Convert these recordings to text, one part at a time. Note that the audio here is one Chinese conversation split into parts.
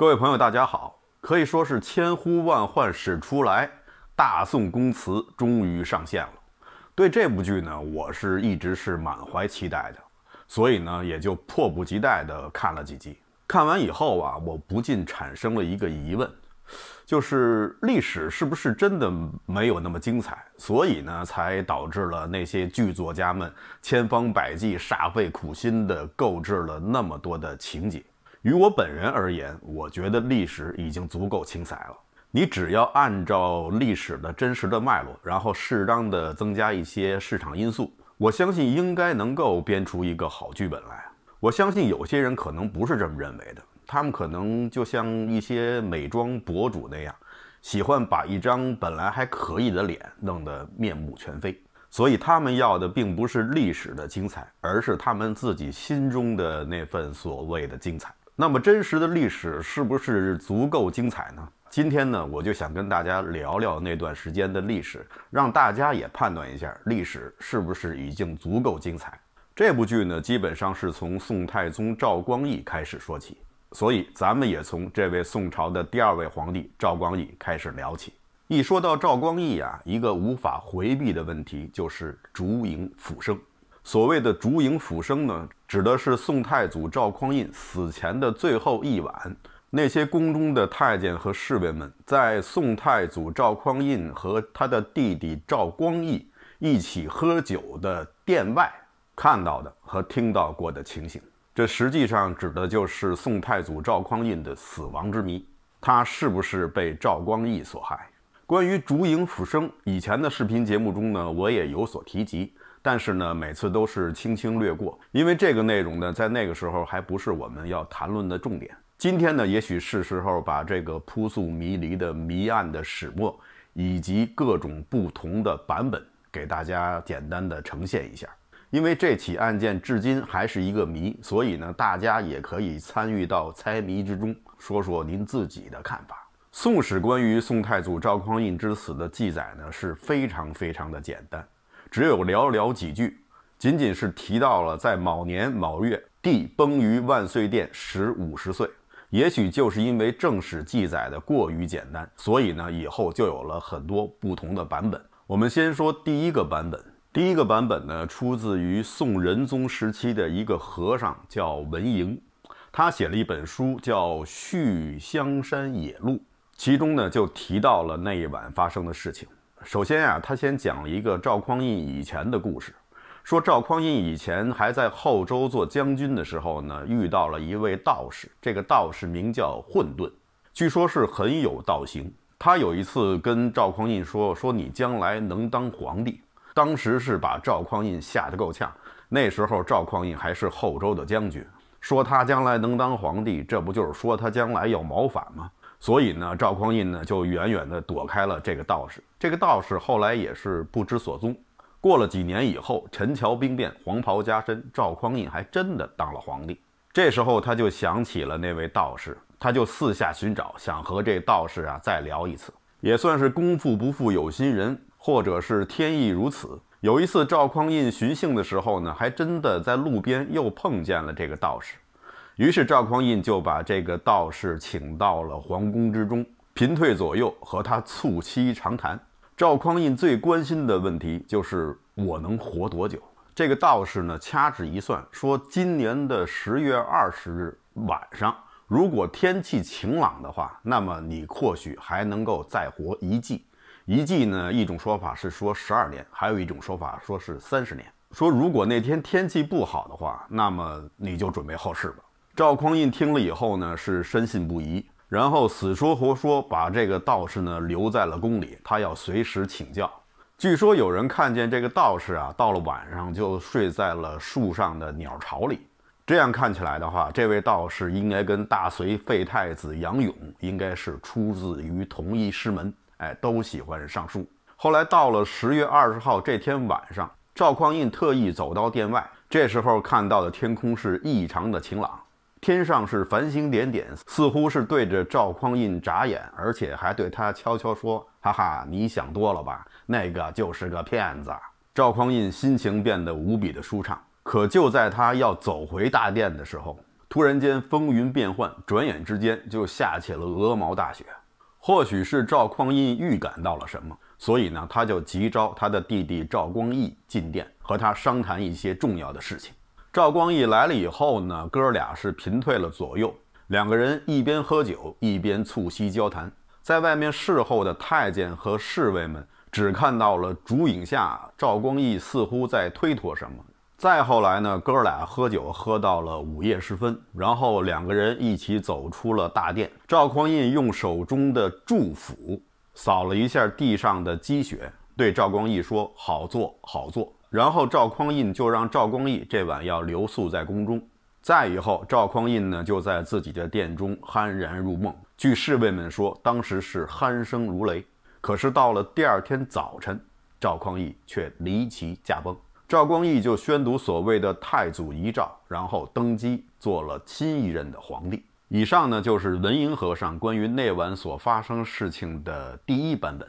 各位朋友，大家好！可以说是千呼万唤始出来，《大宋宫词》终于上线了。对这部剧呢，我是一直是满怀期待的，所以呢，也就迫不及待地看了几集。看完以后啊，我不禁产生了一个疑问：就是历史是不是真的没有那么精彩？所以呢，才导致了那些剧作家们千方百计、煞费苦心地购置了那么多的情节。于我本人而言，我觉得历史已经足够精彩了。你只要按照历史的真实的脉络，然后适当的增加一些市场因素，我相信应该能够编出一个好剧本来。我相信有些人可能不是这么认为的，他们可能就像一些美妆博主那样，喜欢把一张本来还可以的脸弄得面目全非。所以他们要的并不是历史的精彩，而是他们自己心中的那份所谓的精彩。那么真实的历史是不是足够精彩呢？今天呢，我就想跟大家聊聊那段时间的历史，让大家也判断一下历史是不是已经足够精彩。这部剧呢，基本上是从宋太宗赵光义开始说起，所以咱们也从这位宋朝的第二位皇帝赵光义开始聊起。一说到赵光义啊，一个无法回避的问题就是烛影斧声。所谓的烛影斧声呢？指的是宋太祖赵匡胤死前的最后一晚，那些宫中的太监和侍卫们在宋太祖赵匡胤和他的弟弟赵光义一起喝酒的殿外看到的和听到过的情形。这实际上指的就是宋太祖赵匡胤的死亡之谜，他是不是被赵光义所害？关于竹影斧声，以前的视频节目中呢，我也有所提及，但是呢，每次都是轻轻略过，因为这个内容呢，在那个时候还不是我们要谈论的重点。今天呢，也许是时候把这个扑朔迷离的谜案的始末，以及各种不同的版本给大家简单的呈现一下。因为这起案件至今还是一个谜，所以呢，大家也可以参与到猜谜之中，说说您自己的看法。《宋史》关于宋太祖赵匡胤之死的记载呢，是非常非常的简单，只有寥寥几句，仅仅是提到了在某年某月，帝崩于万岁殿，时五十岁。也许就是因为正史记载的过于简单，所以呢，以后就有了很多不同的版本。我们先说第一个版本，第一个版本呢，出自于宋仁宗时期的一个和尚，叫文莹，他写了一本书叫《续香山野录》。其中呢，就提到了那一晚发生的事情。首先啊，他先讲了一个赵匡胤以前的故事，说赵匡胤以前还在后周做将军的时候呢，遇到了一位道士，这个道士名叫混沌，据说是很有道行。他有一次跟赵匡胤说：“说你将来能当皇帝。”当时是把赵匡胤吓得够呛。那时候赵匡胤还是后周的将军，说他将来能当皇帝，这不就是说他将来要谋反吗？所以呢，赵匡胤呢就远远地躲开了这个道士。这个道士后来也是不知所踪。过了几年以后，陈桥兵变，黄袍加身，赵匡胤还真的当了皇帝。这时候他就想起了那位道士，他就四下寻找，想和这道士啊再聊一次。也算是功夫不负有心人，或者是天意如此。有一次，赵匡胤寻幸的时候呢，还真的在路边又碰见了这个道士。于是赵匡胤就把这个道士请到了皇宫之中，屏退左右，和他促膝长谈。赵匡胤最关心的问题就是我能活多久。这个道士呢，掐指一算，说今年的十月二十日晚上，如果天气晴朗的话，那么你或许还能够再活一季。一季呢，一种说法是说十二年，还有一种说法说是三十年。说如果那天天气不好的话，那么你就准备后事吧。赵匡胤听了以后呢，是深信不疑，然后死说活说，把这个道士呢留在了宫里，他要随时请教。据说有人看见这个道士啊，到了晚上就睡在了树上的鸟巢里。这样看起来的话，这位道士应该跟大隋废太子杨勇应该是出自于同一师门，哎，都喜欢上树。后来到了十月二十号这天晚上，赵匡胤特意走到殿外，这时候看到的天空是异常的晴朗。天上是繁星点点，似乎是对着赵匡胤眨眼，而且还对他悄悄说：“哈哈，你想多了吧，那个就是个骗子。”赵匡胤心情变得无比的舒畅。可就在他要走回大殿的时候，突然间风云变幻，转眼之间就下起了鹅毛大雪。或许是赵匡胤预感到了什么，所以呢，他就急召他的弟弟赵光义进殿，和他商谈一些重要的事情。赵光义来了以后呢，哥俩是频退了左右，两个人一边喝酒一边促膝交谈。在外面侍候的太监和侍卫们只看到了烛影下赵光义似乎在推脱什么。再后来呢，哥俩喝酒喝到了午夜时分，然后两个人一起走出了大殿。赵匡胤用手中的祝斧扫了一下地上的积雪，对赵光义说：“好坐，好坐。”然后赵匡胤就让赵光义这晚要留宿在宫中，再以后赵匡胤呢就在自己的殿中酣然入梦。据侍卫们说，当时是鼾声如雷。可是到了第二天早晨，赵光义却离奇驾崩。赵光义就宣读所谓的太祖遗诏，然后登基做了新一任的皇帝。以上呢就是文莹和尚关于那晚所发生事情的第一版本。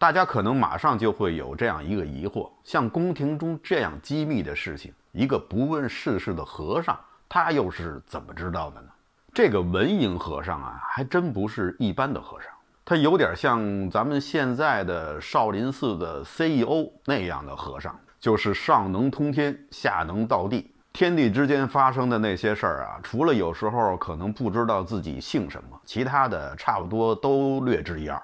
大家可能马上就会有这样一个疑惑：像宫廷中这样机密的事情，一个不问世事的和尚，他又是怎么知道的呢？这个文莹和尚啊，还真不是一般的和尚，他有点像咱们现在的少林寺的 CEO 那样的和尚，就是上能通天，下能到地，天地之间发生的那些事儿啊，除了有时候可能不知道自己姓什么，其他的差不多都略知一二。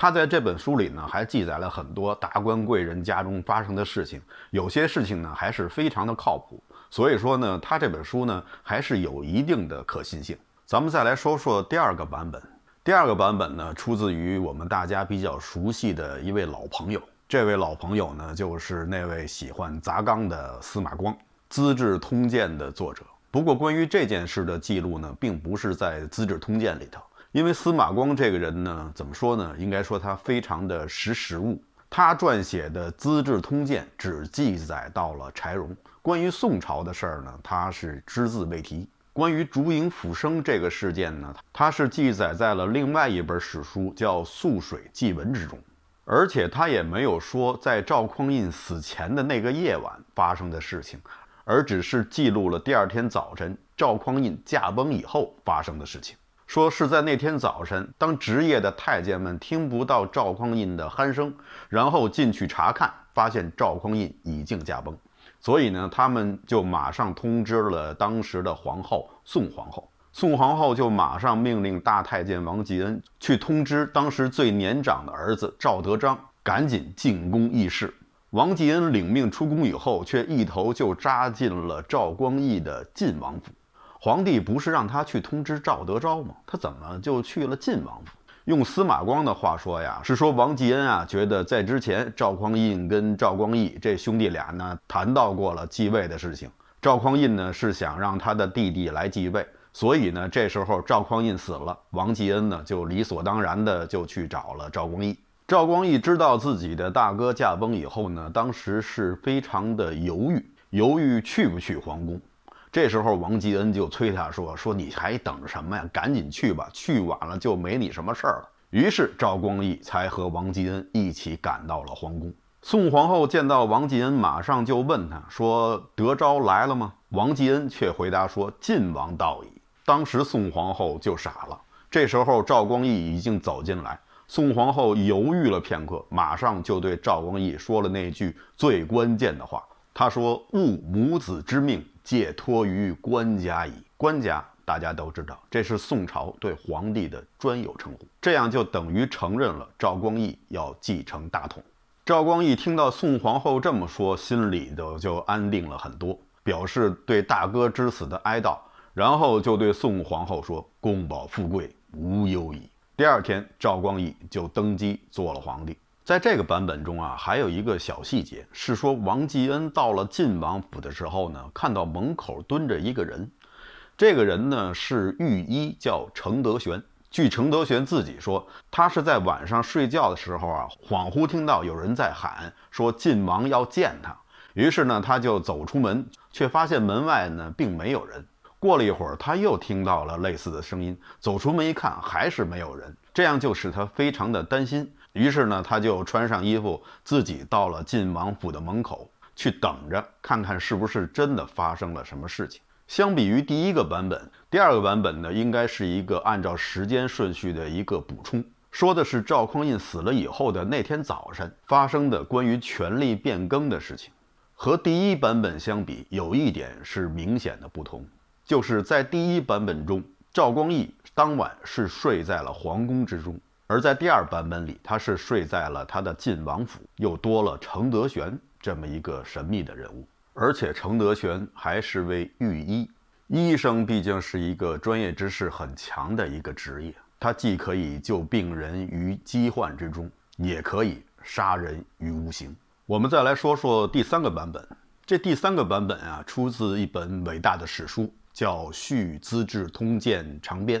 他在这本书里呢，还记载了很多达官贵人家中发生的事情，有些事情呢还是非常的靠谱，所以说呢，他这本书呢还是有一定的可信性。咱们再来说说第二个版本，第二个版本呢出自于我们大家比较熟悉的一位老朋友，这位老朋友呢就是那位喜欢砸缸的司马光，《资治通鉴》的作者。不过关于这件事的记录呢，并不是在《资治通鉴》里头。因为司马光这个人呢，怎么说呢？应该说他非常的识时务。他撰写的《资治通鉴》只记载到了柴荣，关于宋朝的事儿呢，他是只字未提。关于烛影斧声这个事件呢，他是记载在了另外一本史书叫《涑水祭文》之中，而且他也没有说在赵匡胤死前的那个夜晚发生的事情，而只是记录了第二天早晨赵匡胤驾崩以后发生的事情。说是在那天早晨，当职业的太监们听不到赵匡胤的鼾声，然后进去查看，发现赵匡胤已经驾崩，所以呢，他们就马上通知了当时的皇后宋皇后。宋皇后就马上命令大太监王继恩去通知当时最年长的儿子赵德章，赶紧进宫议事。王继恩领命出宫以后，却一头就扎进了赵光义的晋王府。皇帝不是让他去通知赵德昭吗？他怎么就去了晋王府？用司马光的话说呀，是说王继恩啊，觉得在之前赵匡胤跟赵光义这兄弟俩呢谈到过了继位的事情。赵匡胤呢是想让他的弟弟来继位，所以呢这时候赵匡胤死了，王继恩呢就理所当然的就去找了赵光义。赵光义知道自己的大哥驾崩以后呢，当时是非常的犹豫，犹豫去不去皇宫。这时候，王继恩就催他说：“说你还等什么呀？赶紧去吧，去晚了就没你什么事儿了。”于是赵光义才和王继恩一起赶到了皇宫。宋皇后见到王继恩，马上就问他说：“德昭来了吗？”王继恩却回答说：“晋王到矣。”当时宋皇后就傻了。这时候，赵光义已经走进来。宋皇后犹豫了片刻，马上就对赵光义说了那句最关键的话。他说：“吾母子之命，借托于官家矣。官家，大家都知道，这是宋朝对皇帝的专有称呼。这样就等于承认了赵光义要继承大统。赵光义听到宋皇后这么说，心里头就安定了很多，表示对大哥之死的哀悼，然后就对宋皇后说：‘宫保富贵无忧矣。’第二天，赵光义就登基做了皇帝。”在这个版本中啊，还有一个小细节是说，王继恩到了晋王府的时候呢，看到门口蹲着一个人。这个人呢是御医，叫程德玄。据程德玄自己说，他是在晚上睡觉的时候啊，恍惚听到有人在喊说晋王要见他。于是呢，他就走出门，却发现门外呢并没有人。过了一会儿，他又听到了类似的声音，走出门一看，还是没有人。这样就使他非常的担心。于是呢，他就穿上衣服，自己到了晋王府的门口去等着，看看是不是真的发生了什么事情。相比于第一个版本，第二个版本呢，应该是一个按照时间顺序的一个补充，说的是赵匡胤死了以后的那天早晨发生的关于权力变更的事情。和第一版本相比，有一点是明显的不同，就是在第一版本中，赵光义当晚是睡在了皇宫之中。而在第二版本里，他是睡在了他的晋王府，又多了程德玄这么一个神秘的人物，而且程德玄还是位御医。医生毕竟是一个专业知识很强的一个职业，他既可以救病人于疾患之中，也可以杀人于无形。我们再来说说第三个版本，这第三个版本啊，出自一本伟大的史书，叫《续资治通鉴长编》。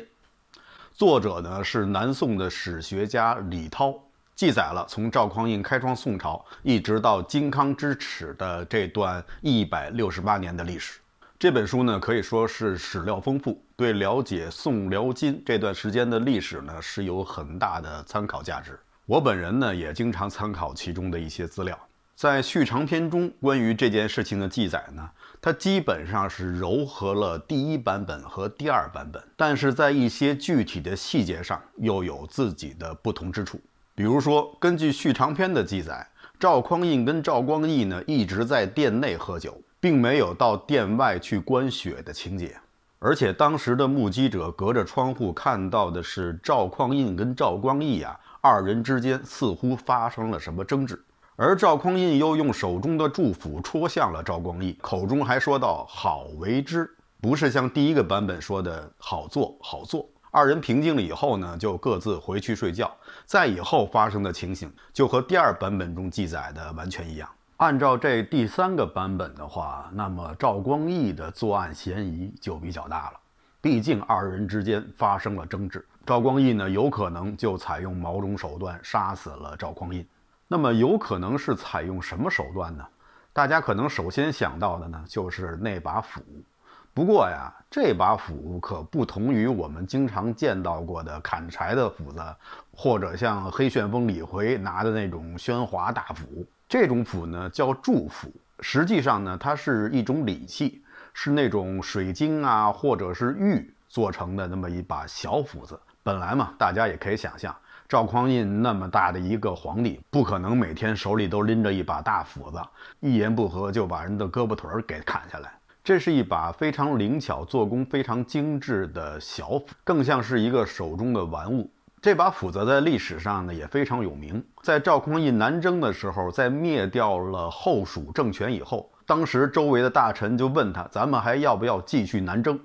作者呢是南宋的史学家李涛，记载了从赵匡胤开创宋朝一直到靖康之耻的这段一百六十八年的历史。这本书呢可以说是史料丰富，对了解宋辽金这段时间的历史呢是有很大的参考价值。我本人呢也经常参考其中的一些资料。在续长篇中，关于这件事情的记载呢，它基本上是糅合了第一版本和第二版本，但是在一些具体的细节上又有自己的不同之处。比如说，根据续长篇的记载，赵匡胤跟赵光义呢一直在殿内喝酒，并没有到殿外去观雪的情节。而且当时的目击者隔着窗户看到的是赵匡胤跟赵光义啊二人之间似乎发生了什么争执。而赵匡胤又用手中的祝福戳向了赵光义，口中还说道：“好为之，不是像第一个版本说的好做，好做。”二人平静了以后呢，就各自回去睡觉。再以后发生的情形就和第二版本中记载的完全一样。按照这第三个版本的话，那么赵光义的作案嫌疑就比较大了，毕竟二人之间发生了争执，赵光义呢有可能就采用某种手段杀死了赵匡胤。那么有可能是采用什么手段呢？大家可能首先想到的呢，就是那把斧。不过呀，这把斧可不同于我们经常见到过的砍柴的斧子，或者像黑旋风李逵拿的那种喧哗大斧。这种斧呢叫祝斧，实际上呢，它是一种礼器，是那种水晶啊或者是玉做成的那么一把小斧子。本来嘛，大家也可以想象。赵匡胤那么大的一个皇帝，不可能每天手里都拎着一把大斧子，一言不合就把人的胳膊腿儿给砍下来。这是一把非常灵巧、做工非常精致的小斧，更像是一个手中的玩物。这把斧子在历史上呢也非常有名。在赵匡胤南征的时候，在灭掉了后蜀政权以后，当时周围的大臣就问他：“咱们还要不要继续南征？”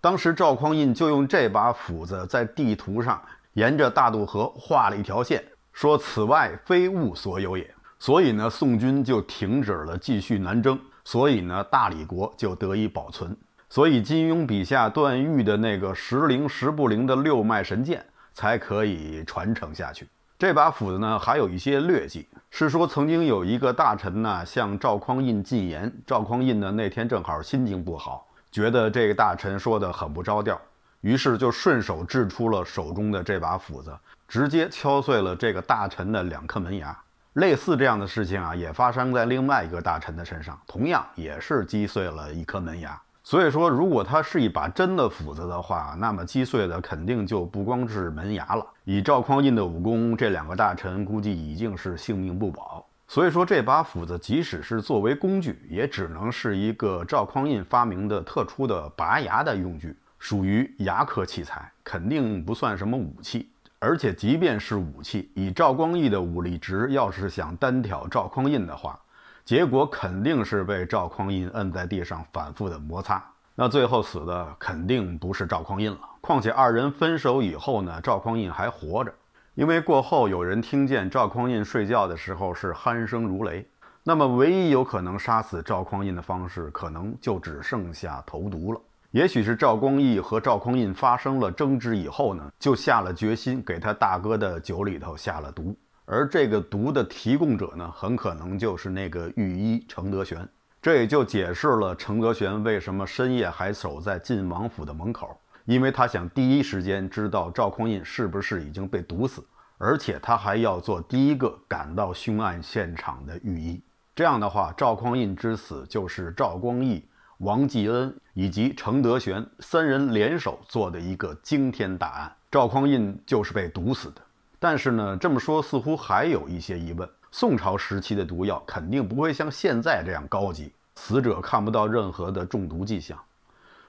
当时赵匡胤就用这把斧子在地图上。沿着大渡河画了一条线，说此外非吾所有也。所以呢，宋军就停止了继续南征，所以呢，大理国就得以保存。所以金庸笔下段誉的那个时灵时不灵的六脉神剑才可以传承下去。这把斧子呢，还有一些劣迹，是说曾经有一个大臣呢向赵匡胤进言，赵匡胤呢那天正好心情不好，觉得这个大臣说的很不着调。于是就顺手掷出了手中的这把斧子，直接敲碎了这个大臣的两颗门牙。类似这样的事情啊，也发生在另外一个大臣的身上，同样也是击碎了一颗门牙。所以说，如果它是一把真的斧子的话，那么击碎的肯定就不光是门牙了。以赵匡胤的武功，这两个大臣估计已经是性命不保。所以说，这把斧子即使是作为工具，也只能是一个赵匡胤发明的特殊的拔牙的用具。属于牙科器材，肯定不算什么武器。而且，即便是武器，以赵光义的武力值，要是想单挑赵匡胤的话，结果肯定是被赵匡胤摁在地上反复的摩擦。那最后死的肯定不是赵匡胤了。况且，二人分手以后呢？赵匡胤还活着，因为过后有人听见赵匡胤睡觉的时候是鼾声如雷。那么，唯一有可能杀死赵匡胤的方式，可能就只剩下投毒了。也许是赵光义和赵匡胤发生了争执以后呢，就下了决心给他大哥的酒里头下了毒。而这个毒的提供者呢，很可能就是那个御医程德玄。这也就解释了程德玄为什么深夜还守在晋王府的门口，因为他想第一时间知道赵匡胤是不是已经被毒死，而且他还要做第一个赶到凶案现场的御医。这样的话，赵匡胤之死就是赵光义。王继恩以及程德玄三人联手做的一个惊天大案，赵匡胤就是被毒死的。但是呢，这么说似乎还有一些疑问。宋朝时期的毒药肯定不会像现在这样高级，死者看不到任何的中毒迹象。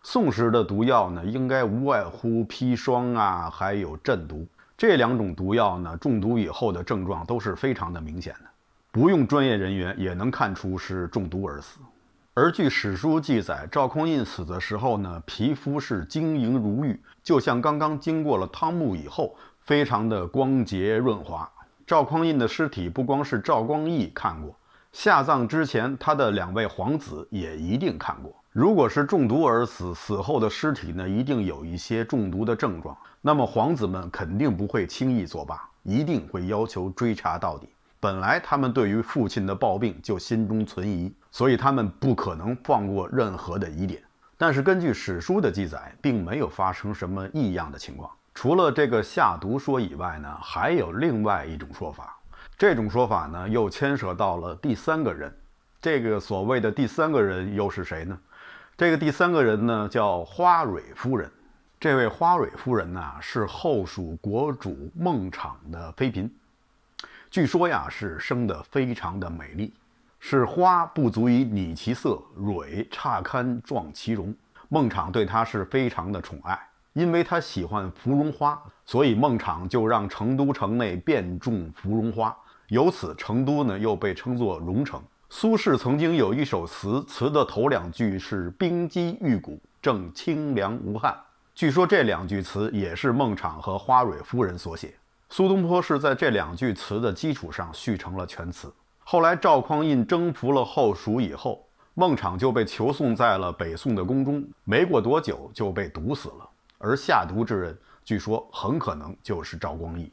宋时的毒药呢，应该无外乎砒霜啊，还有鸩毒这两种毒药呢。中毒以后的症状都是非常的明显的，不用专业人员也能看出是中毒而死。而据史书记载，赵匡胤死的时候呢，皮肤是晶莹如玉，就像刚刚经过了汤沐以后，非常的光洁润滑。赵匡胤的尸体不光是赵光义看过，下葬之前，他的两位皇子也一定看过。如果是中毒而死，死后的尸体呢，一定有一些中毒的症状，那么皇子们肯定不会轻易作罢，一定会要求追查到底。本来他们对于父亲的暴病就心中存疑，所以他们不可能放过任何的疑点。但是根据史书的记载，并没有发生什么异样的情况。除了这个下毒说以外呢，还有另外一种说法。这种说法呢，又牵涉到了第三个人。这个所谓的第三个人又是谁呢？这个第三个人呢，叫花蕊夫人。这位花蕊夫人呢，是后蜀国主孟昶的妃嫔。据说呀，是生的非常的美丽，是花不足以拟其色，蕊差堪壮其容。孟昶对她是非常的宠爱，因为他喜欢芙蓉花，所以孟昶就让成都城内遍种芙蓉花，由此成都呢又被称作蓉城。苏轼曾经有一首词，词的头两句是“冰肌玉骨，正清凉无汗”。据说这两句词也是孟昶和花蕊夫人所写。苏东坡是在这两句词的基础上续成了全词。后来赵匡胤征服了后蜀以后，孟昶就被囚送在了北宋的宫中，没过多久就被毒死了。而下毒之人，据说很可能就是赵光义。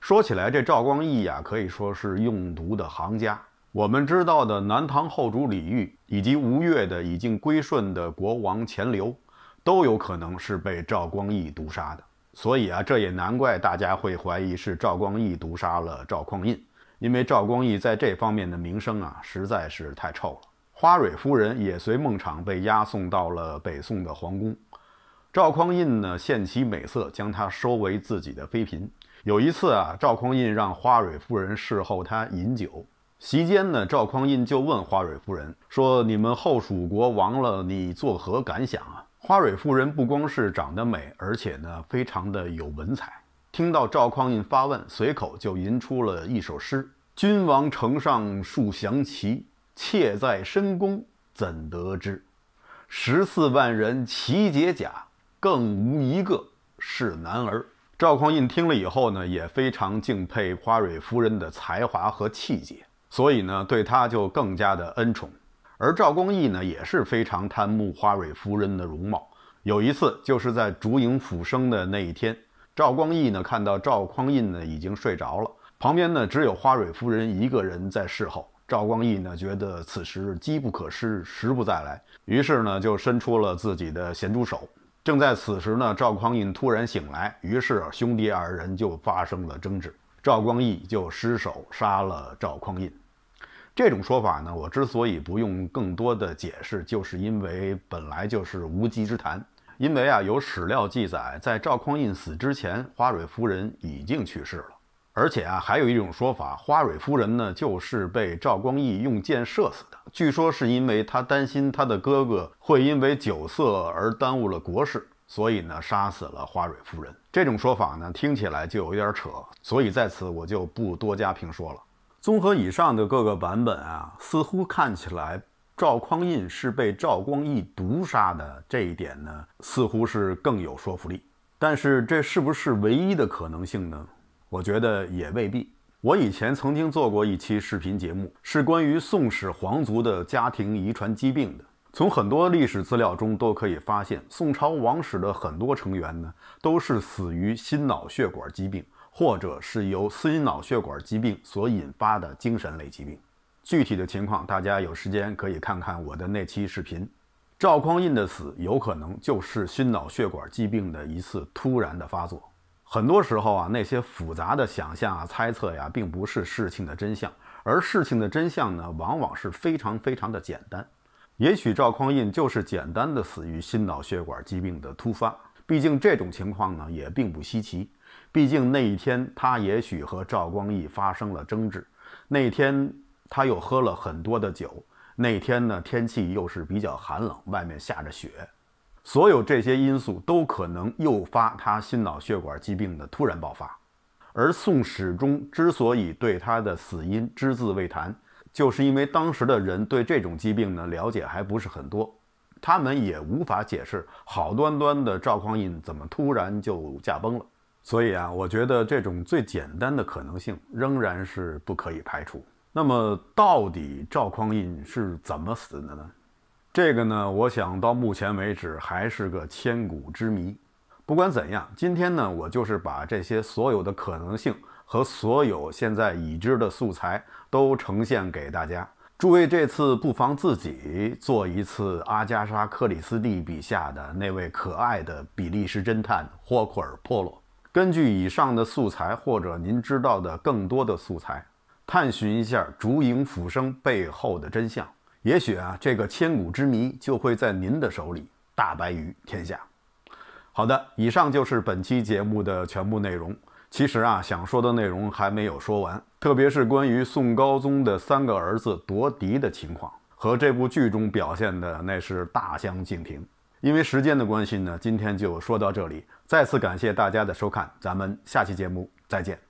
说起来，这赵光义呀，可以说是用毒的行家。我们知道的南唐后主李煜，以及吴越的已经归顺的国王钱镠，都有可能是被赵光义毒杀的。所以啊，这也难怪大家会怀疑是赵光义毒杀了赵匡胤，因为赵光义在这方面的名声啊实在是太臭了。花蕊夫人也随孟昶被押送到了北宋的皇宫，赵匡胤呢，献其美色，将她收为自己的妃嫔。有一次啊，赵匡胤让花蕊夫人侍候他饮酒，席间呢，赵匡胤就问花蕊夫人说：“你们后蜀国亡了，你作何感想啊？”花蕊夫人不光是长得美，而且呢，非常的有文采。听到赵匡胤发问，随口就吟出了一首诗：“君王城上树降旗，妾在深宫怎得知？十四万人齐解甲，更无一个是男儿。”赵匡胤听了以后呢，也非常敬佩花蕊夫人的才华和气节，所以呢，对他就更加的恩宠。而赵光义呢也是非常贪慕花蕊夫人的容貌，有一次就是在烛影斧声的那一天，赵光义呢看到赵匡胤呢已经睡着了，旁边呢只有花蕊夫人一个人在侍候，赵光义呢觉得此时机不可失，时不再来，于是呢就伸出了自己的咸猪手。正在此时呢，赵匡胤突然醒来，于是兄弟二人就发生了争执，赵光义就失手杀了赵匡胤。这种说法呢，我之所以不用更多的解释，就是因为本来就是无稽之谈。因为啊，有史料记载，在赵匡胤死之前，花蕊夫人已经去世了。而且啊，还有一种说法，花蕊夫人呢，就是被赵光义用箭射死的。据说是因为他担心他的哥哥会因为酒色而耽误了国事，所以呢，杀死了花蕊夫人。这种说法呢，听起来就有点扯，所以在此我就不多加评说了。综合以上的各个版本啊，似乎看起来赵匡胤是被赵光义毒杀的这一点呢，似乎是更有说服力。但是这是不是唯一的可能性呢？我觉得也未必。我以前曾经做过一期视频节目，是关于宋史皇族的家庭遗传疾病的。从很多历史资料中都可以发现，宋朝王室的很多成员呢，都是死于心脑血管疾病。或者是由心脑血管疾病所引发的精神类疾病，具体的情况大家有时间可以看看我的那期视频。赵匡胤的死有可能就是心脑血管疾病的一次突然的发作。很多时候啊，那些复杂的想象啊、猜测呀，并不是事情的真相，而事情的真相呢，往往是非常非常的简单。也许赵匡胤就是简单的死于心脑血管疾病的突发，毕竟这种情况呢，也并不稀奇。毕竟那一天，他也许和赵光义发生了争执。那天他又喝了很多的酒。那天呢，天气又是比较寒冷，外面下着雪，所有这些因素都可能诱发他心脑血管疾病的突然爆发。而《宋史》中之所以对他的死因只字未谈，就是因为当时的人对这种疾病呢了解还不是很多，他们也无法解释好端端的赵匡胤怎么突然就驾崩了。所以啊，我觉得这种最简单的可能性仍然是不可以排除。那么，到底赵匡胤是怎么死的呢？这个呢，我想到目前为止还是个千古之谜。不管怎样，今天呢，我就是把这些所有的可能性和所有现在已知的素材都呈现给大家。诸位这次不妨自己做一次阿加莎·克里斯蒂笔下的那位可爱的比利时侦探霍库尔·波洛。根据以上的素材，或者您知道的更多的素材，探寻一下烛影斧声背后的真相。也许啊，这个千古之谜就会在您的手里大白于天下。好的，以上就是本期节目的全部内容。其实啊，想说的内容还没有说完，特别是关于宋高宗的三个儿子夺嫡的情况，和这部剧中表现的那是大相径庭。因为时间的关系呢，今天就说到这里。再次感谢大家的收看，咱们下期节目再见。